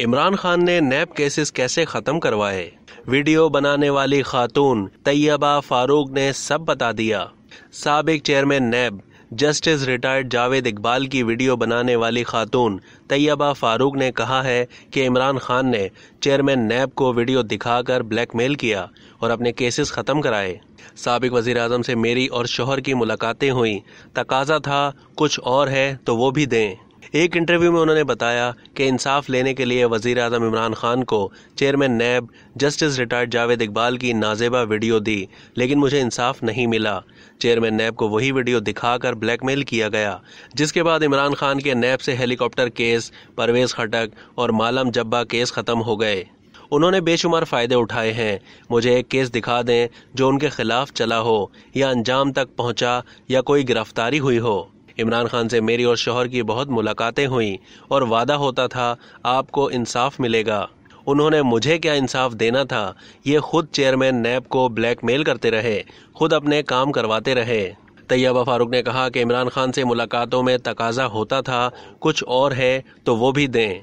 इमरान खान ने नैब केसेस कैसे खत्म करवाए वीडियो बनाने वाली खातून तैयबा फारूक ने सब बता दिया सबक chairman NAB justice retired Javed Iqbal की वीडियो बनाने वाली खातून तैयबा फारूक ने कहा है कि इमरान खान ने चेयरमैन नैब को वीडियो दिखाकर ब्लैकमेल किया और अपने केसेस ख़त्म कराए सबक वज़ी अजम से मेरी और शोहर की मुलाकातें हुई तकाजा था कुछ और है तो वो भी दें एक इंटरव्यू में उन्होंने बताया कि इंसाफ लेने के लिए वजीर अजम इमरान खान को chairman NAB justice retired Javed Iqbal की नाजेबा वीडियो दी लेकिन मुझे इंसाफ नहीं मिला चेयरमैन नैब को वही वीडियो दिखाकर ब्लैकमेल किया गया जिसके बाद इमरान खान के नैब से हेलीकॉप्टर केस परवेज खटक और मालम जब्बा केस ख़त्म हो गए उन्होंने बेशुमार फ़ायदे उठाए हैं मुझे एक केस दिखा दें जो उनके खिलाफ चला हो या अंजाम तक पहुंचा या कोई गिरफ्तारी हुई हो इमरान खान से मेरी और शोहर की बहुत मुलाकातें हुईं और वादा होता था आपको इंसाफ मिलेगा उन्होंने मुझे क्या इंसाफ देना था ये खुद चेयरमैन नैब को ब्लैकमेल करते रहे खुद अपने काम करवाते रहे तैयबा फारूक ने कहा कि इमरान खान से मुलाकातों में तकाजा होता था कुछ और है तो वो भी दें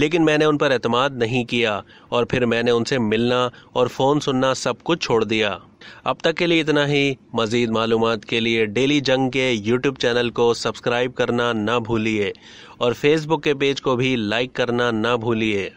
लेकिन मैंने उन पर अतमाद नहीं किया और फिर मैंने उनसे मिलना और फ़ोन सुनना सब कुछ छोड़ दिया अब तक के लिए इतना ही मज़ीद मालूम के लिए डेली जंग के यूट्यूब चैनल को सब्सक्राइब करना ना भूलिए और फेसबुक के पेज को भी लाइक करना ना भूलिए